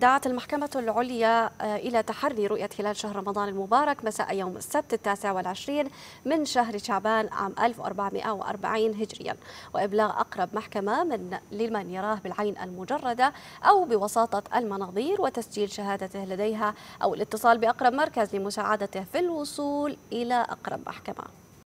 دعت المحكمة العليا آه، إلى تحري رؤية هلال شهر رمضان المبارك مساء يوم السبت التاسع والعشرين من شهر شعبان عام 1440 هجريا وإبلاغ أقرب محكمة من لمن يراه بالعين المجردة أو بوساطة المناظير وتسجيل شهادته لديها أو الاتصال بأقرب مركز لمساعدته في الوصول إلى أقرب محكمة